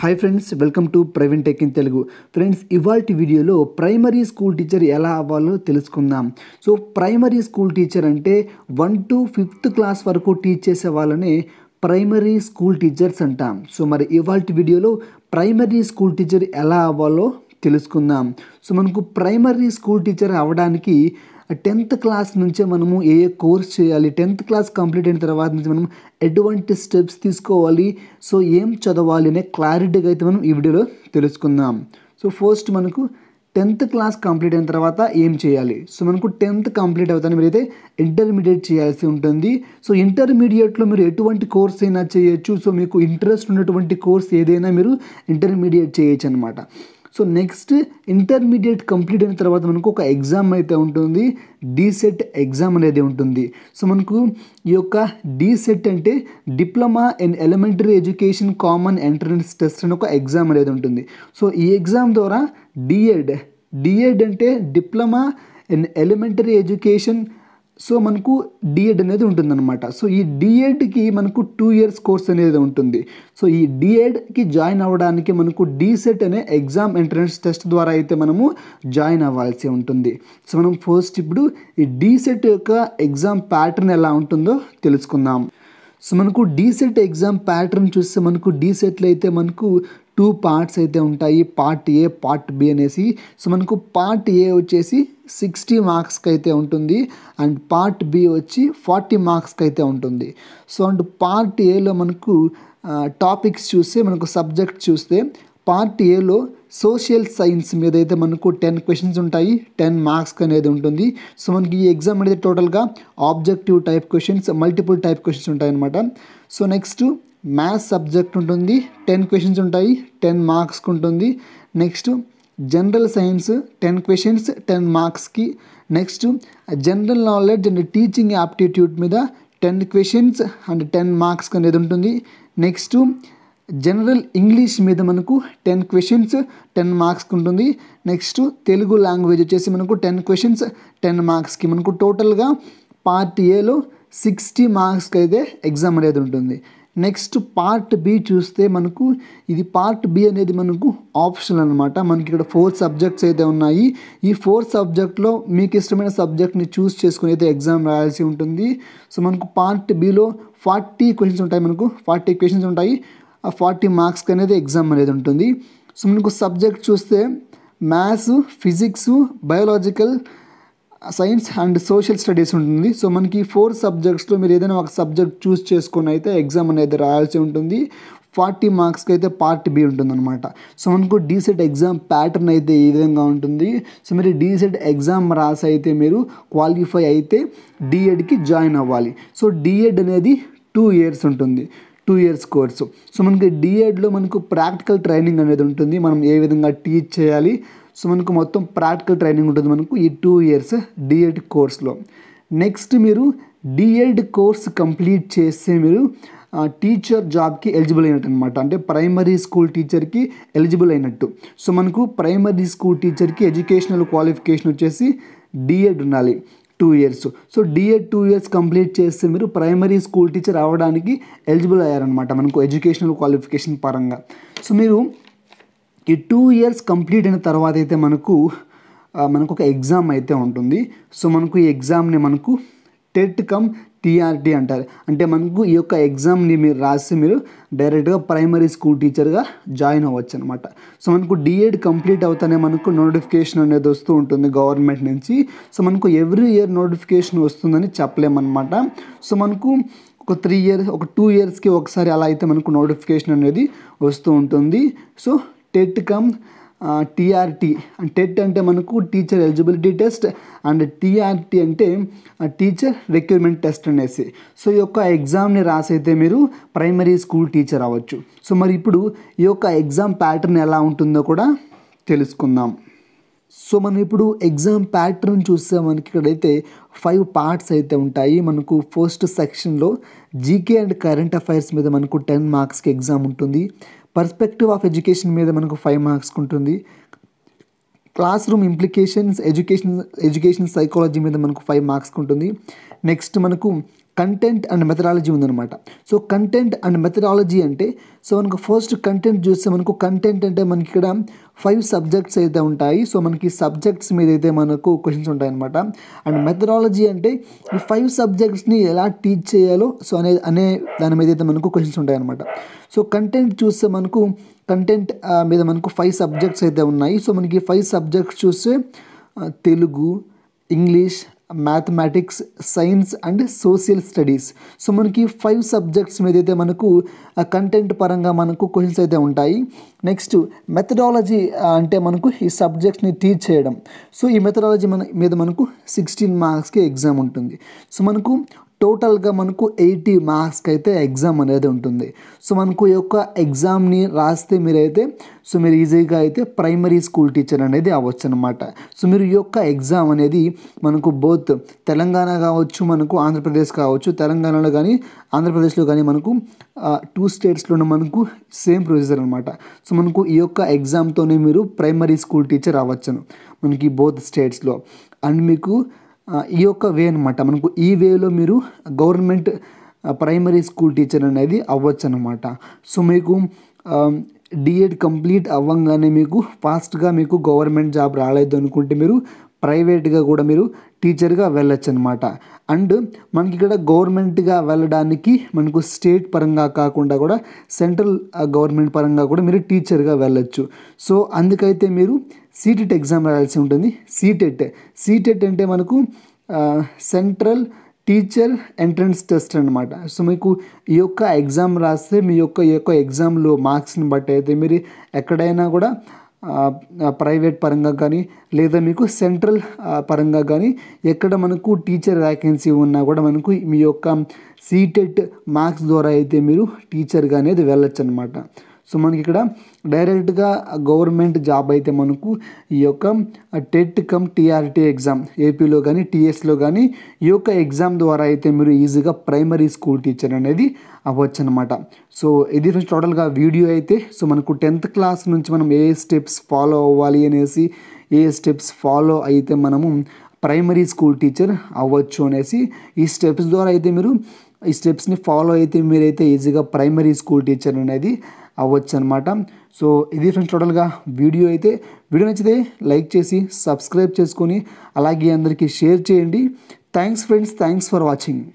hi friends welcome to Praveen tech in Telugu friends ఇవాళ వీడియోలో primary school teacher ఎలా అవ్వాలో తెలుసుకుందాం సో ప్రైమరీ స్కూల్ టీచర్ అంటే వన్ టు ఫిఫ్త్ క్లాస్ వరకు టీచ్ చేసే వాళ్ళని ప్రైమరీ స్కూల్ టీచర్స్ అంటాం సో మరి ఇవాళ వీడియోలో ప్రైమరీ స్కూల్ టీచర్ ఎలా అవ్వాలో తెలుసుకుందాం సో మనకు ప్రైమరీ స్కూల్ టీచర్ అవ్వడానికి టెన్త్ క్లాస్ నుంచే మనము ఏ ఏ కోర్స్ చేయాలి టెన్త్ క్లాస్ కంప్లీట్ అయిన తర్వాత నుంచి మనం ఎటువంటి స్టెప్స్ తీసుకోవాలి సో ఏం చదవాలి అనే క్లారిటీగా అయితే మనం ఈ వీడియోలో తెలుసుకుందాం సో ఫస్ట్ మనకు టెన్త్ క్లాస్ కంప్లీట్ అయిన తర్వాత ఏం చేయాలి సో మనకు టెన్త్ కంప్లీట్ అవుతాను మీరైతే ఇంటర్మీడియట్ చేయాల్సి ఉంటుంది సో ఇంటర్మీడియట్లో మీరు ఎటువంటి కోర్స్ అయినా చేయొచ్చు సో మీకు ఇంట్రెస్ట్ ఉన్నటువంటి కోర్స్ ఏదైనా మీరు ఇంటర్మీడియట్ చేయొచ్చు అనమాట సో నెక్స్ట్ ఇంటర్మీడియట్ కంప్లీట్ అయిన తర్వాత మనకు ఒక ఎగ్జామ్ అయితే ఉంటుంది డీసెట్ ఎగ్జామ్ అనేది ఉంటుంది సో మనకు ఈ యొక్క డీసెట్ అంటే diploma in elementary education common entrance test అని ఒక ఎగ్జామ్ అనేది ఉంటుంది సో ఈ ఎగ్జామ్ ద్వారా డిఎడ్ డిఎడ్ అంటే diploma in elementary education so మనకు డిఎడ్ అనేది ఉంటుందన్నమాట సో ఈ డిఎడ్కి మనకు టూ ఇయర్స్ కోర్స్ అనేది ఉంటుంది సో ఈ డిఎడ్కి జాయిన్ అవ్వడానికి మనకు డిసెట్ అనే ఎగ్జామ్ ఎంట్రన్స్ టెస్ట్ ద్వారా అయితే మనము జాయిన్ అవ్వాల్సి ఉంటుంది సో మనం ఫస్ట్ ఇప్పుడు ఈ డిసెట్ యొక్క ఎగ్జామ్ ప్యాటర్న్ ఎలా ఉంటుందో తెలుసుకుందాం సో మనకు డీసెట్ ఎగ్జామ్ ప్యాటర్న్ చూస్తే మనకు డీసెట్లో అయితే మనకు టూ పార్ట్స్ అయితే ఉంటాయి పార్ట్ ఏ పార్ట్ బి అనేసి సో మనకు పార్ట్ ఏ వచ్చేసి సిక్స్టీ మార్క్స్కి అయితే ఉంటుంది అండ్ పార్ట్ బి వచ్చి ఫార్టీ మార్క్స్కి అయితే ఉంటుంది సో అండ్ పార్ట్ ఏలో మనకు టాపిక్స్ చూస్తే మనకు సబ్జెక్ట్ చూస్తే పార్ట్ ఏలో సోషల్ సైన్స్ మీద అయితే మనకు టెన్ క్వశ్చన్స్ ఉంటాయి టెన్ మార్క్స్ అనేది ఉంటుంది సో మనకి ఈ ఎగ్జామ్ అనేది టోటల్గా objective type questions multiple type questions ఉంటాయన్నమాట సో నెక్స్ట్ మ్యాథ్స్ సబ్జెక్ట్ ఉంటుంది టెన్ క్వశ్చన్స్ ఉంటాయి టెన్ మార్క్స్కి ఉంటుంది next general science ten questions ten మార్క్స్కి next general knowledge and teaching aptitude మీద ten questions and ten marks అనేది ఉంటుంది నెక్స్ట్ జనరల్ ఇంగ్లీష్ మీద మనకు టెన్ క్వశ్చన్స్ టెన్ మార్క్స్కి ఉంటుంది నెక్స్ట్ తెలుగు లాంగ్వేజ్ వచ్చేసి మనకు టెన్ క్వశ్చన్స్ టెన్ మార్క్స్కి మనకు టోటల్గా పార్ట్ ఏలో సిక్స్టీ మార్క్స్కి అయితే ఎగ్జామ్ అనేది ఉంటుంది నెక్స్ట్ పార్ట్ బి చూస్తే మనకు ఇది పార్ట్ బి అనేది మనకు ఆప్షనల్ అనమాట మనకి ఇక్కడ ఫోర్ సబ్జెక్ట్స్ అయితే ఉన్నాయి ఈ ఫోర్ సబ్జెక్ట్లో మీకు ఇష్టమైన సబ్జెక్ట్ని చూస్ చేసుకుని అయితే ఎగ్జామ్ రాయాల్సి ఉంటుంది సో మనకు పార్ట్ బిలో ఫార్టీ క్వశ్చన్స్ ఉంటాయి మనకు ఫార్టీ క్వశ్చన్స్ ఉంటాయి ఆ ఫార్టీ మార్క్స్కి అనేది ఎగ్జామ్ అనేది ఉంటుంది సో మనకు సబ్జెక్ట్ చూస్తే maths physics biological science and social studies ఉంటుంది సో మనకి ఫోర్ సబ్జెక్ట్స్లో మీరు ఏదైనా ఒక సబ్జెక్ట్ చూస్ చేసుకొని అయితే ఎగ్జామ్ అనేది రాయాల్సి ఉంటుంది ఫార్టీ మార్క్స్కి అయితే పార్ట్ బి ఉంటుందన్నమాట సో మనకు డీసెట్ ఎగ్జామ్ ప్యాటర్న్ అయితే ఈ విధంగా ఉంటుంది సో మీరు డీసెట్ ఎగ్జామ్ రాసి అయితే మీరు క్వాలిఫై అయితే డిఎడ్కి జాయిన్ అవ్వాలి సో డిఎడ్ అనేది టూ ఇయర్స్ ఉంటుంది టూ ఇయర్స్ కోర్సు సో మనకి డిఎడ్లో మనకు ప్రాక్టికల్ ట్రైనింగ్ అనేది ఉంటుంది మనం ఏ విధంగా టీచ్ చేయాలి సో మనకు మొత్తం ప్రాక్టికల్ ట్రైనింగ్ ఉంటుంది మనకు ఈ టూ ఇయర్స్ డిఎడ్ కోర్స్లో నెక్స్ట్ మీరు డిఎడ్ కోర్స్ కంప్లీట్ చేస్తే మీరు టీచర్ జాబ్కి ఎలిజిబుల్ అయినట్టు అనమాట అంటే ప్రైమరీ స్కూల్ టీచర్కి ఎలిజిబుల్ అయినట్టు సో మనకు ప్రైమరీ స్కూల్ టీచర్కి ఎడ్యుకేషనల్ క్వాలిఫికేషన్ వచ్చేసి డిఎడ్ ఉండాలి two years so DEd two years complete చేస్తే మీరు ప్రైమరీ స్కూల్ టీచర్ అవ్వడానికి ఎలిజిబుల్ అయ్యారనమాట మనకు ఎడ్యుకేషనల్ క్వాలిఫికేషన్ పరంగా సో మీరు ఈ టూ ఇయర్స్ కంప్లీట్ అయిన తర్వాత అయితే మనకు మనకు ఒక ఎగ్జామ్ అయితే ఉంటుంది సో మనకు ఈ ఎగ్జామ్ని మనకు టెట్ కమ్ టీఆర్టీ అంటారు అంటే మనకు ఈ యొక్క ఎగ్జామ్ని మీరు రాసి మీరు డైరెక్ట్గా ప్రైమరీ స్కూల్ టీచర్గా జాయిన్ అవ్వచ్చు అనమాట సో మనకు డిఎడ్ కంప్లీట్ అవుతానే మనకు నోటిఫికేషన్ అనేది వస్తూ ఉంటుంది గవర్నమెంట్ నుంచి సో మనకు ఎవ్రీ ఇయర్ నోటిఫికేషన్ వస్తుందని చెప్పలేమన్నమాట సో మనకు ఒక త్రీ ఇయర్స్ ఒక టూ ఇయర్స్కి ఒకసారి అలా అయితే మనకు నోటిఫికేషన్ అనేది వస్తూ ఉంటుంది so TET cum TRT TET అంటే మనకు teacher eligibility test and TRT అంటే టీచర్ రిక్రూట్మెంట్ టెస్ట్ అనేసి సో ఈ యొక్క ఎగ్జామ్ని రాసైతే మీరు ప్రైమరీ స్కూల్ టీచర్ అవ్వచ్చు సో మరి ఇప్పుడు ఈ యొక్క ఎగ్జామ్ ప్యాటర్న్ ఎలా ఉంటుందో కూడా తెలుసుకుందాం సో మనం ఇప్పుడు ఎగ్జామ్ ప్యాటర్న్ చూస్తే మనకి ఇక్కడైతే ఫైవ్ పార్ట్స్ అయితే ఉంటాయి మనకు ఫస్ట్ సెక్షన్లో జీకే అండ్ కరెంట్ అఫైర్స్ మీద మనకు టెన్ మార్క్స్కి ఎగ్జామ్ ఉంటుంది పర్స్పెక్టివ్ ఆఫ్ ఎడ్యుకేషన్ మీద మనకు ఫైవ్ మార్క్స్ ఉంటుంది class room implications education education psychology మీద మనకు ఫైవ్ మార్క్స్ ఉంటుంది నెక్స్ట్ మనకు కంటెంట్ అండ్ మెథడాలజీ ఉందన్నమాట సో కంటెంట్ అండ్ మెథడాలజీ అంటే సో మనకు ఫస్ట్ కంటెంట్ చూస్తే మనకు కంటెంట్ అంటే మనకి ఇక్కడ ఫైవ్ సబ్జెక్ట్స్ అయితే ఉంటాయి సో మనకి సబ్జెక్ట్స్ మీద అయితే మనకు క్వశ్చన్స్ ఉంటాయన్నమాట అండ్ మెథడాలజీ అంటే ఈ ఫైవ్ సబ్జెక్ట్స్ని ఎలా టీచ్ చేయాలో సో అనే అనే దాని మీద అయితే మనకు క్వశ్చన్స్ ఉంటాయన్నమాట సో కంటెంట్ చూస్తే మనకు కంటెంట్ మీద మనకు ఫైవ్ సబ్జెక్ట్స్ అయితే ఉన్నాయి సో మనకి ఫైవ్ సబ్జెక్ట్స్ చూస్తే Telugu English mathematics science and social studies so మనకి ఫైవ్ సబ్జెక్ట్స్ మీద అయితే మనకు కంటెంట్ పరంగా మనకు క్వశ్చన్స్ అయితే ఉంటాయి నెక్స్ట్ మెథడాలజీ అంటే మనకు ఈ సబ్జెక్ట్స్ని టీచ్ చేయడం సో ఈ మెథడాలజీ మన మీద మనకు సిక్స్టీన్ మార్క్స్కి ఎగ్జామ్ ఉంటుంది సో మనకు టోటల్గా మనకు ఎయిటీ మార్క్స్కి అయితే ఎగ్జామ్ అనేది ఉంటుంది సో మనకు ఈ యొక్క ఎగ్జామ్ని రాస్తే మీరైతే సో మీరు ఈజీగా అయితే ప్రైమరీ స్కూల్ టీచర్ అనేది అవ్వచ్చు అనమాట సో మీరు ఈ యొక్క ఎగ్జామ్ అనేది మనకు బోత్ తెలంగాణ కావచ్చు మనకు ఆంధ్రప్రదేశ్ కావచ్చు తెలంగాణలో కానీ ఆంధ్రప్రదేశ్లో కానీ మనకు టూ ఉన్న మనకు సేమ్ ప్రొసీజర్ అనమాట సో మనకు ఈ యొక్క ఎగ్జామ్తోనే మీరు ప్రైమరీ స్కూల్ టీచర్ అవ్వచ్చును మనకి బోత్ స్టేట్స్లో అండ్ మీకు ఈ యొక్క వే అనమాట మనకు ఈ వేలో మీరు గవర్నమెంట్ ప్రైమరీ స్కూల్ టీచర్ అనేది అవ్వచ్చు అనమాట సో మీకు డిఎడ్ కంప్లీట్ అవ్వంగానే మీకు ఫాస్ట్గా మీకు గవర్నమెంట్ జాబ్ రాలేదు అనుకుంటే మీరు ప్రైవేట్గా కూడా మీరు టీచర్గా వెళ్ళచ్చు అనమాట అండ్ మనకి ఇక్కడ గవర్నమెంట్గా వెళ్ళడానికి మనకు స్టేట్ పరంగా కాకుండా కూడా సెంట్రల్ గవర్నమెంట్ పరంగా కూడా మీరు టీచర్గా వెళ్ళచ్చు సో అందుకైతే మీరు సీటెట్ ఎగ్జామ్ e రాయాల్సి ఉంటుంది సీటెట్ సీటెట్ e e అంటే మనకు సెంట్రల్ టీచర్ ఎంట్రన్స్ టెస్ట్ అనమాట సో మీకు ఈ యొక్క ఎగ్జామ్ రాస్తే మీ యొక్క ఈ యొక్క ఎగ్జామ్లో మార్క్స్ని బట్టి అయితే మీరు ఎక్కడైనా కూడా ప్రైవేట్ పరంగా కానీ లేదా మీకు సెంట్రల్ పరంగా కానీ ఎక్కడ మనకు టీచర్ వ్యాకెన్సీ ఉన్నా కూడా మనకు మీ యొక్క సీటెట్ మార్క్స్ ద్వారా అయితే మీరు టీచర్గా అనేది వెళ్ళచ్చు అనమాట సో మనకి ఇక్కడ డైరెక్ట్గా గవర్నమెంట్ జాబ్ అయితే మనకు ఈ యొక్క టెట్ కమ్ టీఆర్టీ ఎగ్జామ్ ఏపీలో కానీ టీఎస్లో కానీ ఈ యొక్క ఎగ్జామ్ ద్వారా అయితే మీరు ఈజీగా ప్రైమరీ స్కూల్ టీచర్ అనేది అవ్వచ్చు అనమాట సో ఇది ఫ్రెండ్స్ టోటల్గా వీడియో అయితే సో మనకు టెన్త్ క్లాస్ నుంచి మనం ఏ స్టెప్స్ ఫాలో అవ్వాలి అనేసి ఏ స్టెప్స్ ఫాలో అయితే మనము ప్రైమరీ స్కూల్ టీచర్ అవ్వచ్చు అనేసి ఈ స్టెప్స్ ద్వారా అయితే మీరు ఈ స్టెప్స్ని ఫాలో అయితే మీరైతే ఈజీగా ప్రైమరీ స్కూల్ టీచర్ అనేది అవ్వచ్చు అనమాట సో ఇది ఫ్రెండ్స్ టోటల్గా వీడియో అయితే వీడియో నచ్చితే లైక్ చేసి సబ్స్క్రైబ్ చేసుకొని అలాగే అందరికీ షేర్ చేయండి thanks friends thanks for watching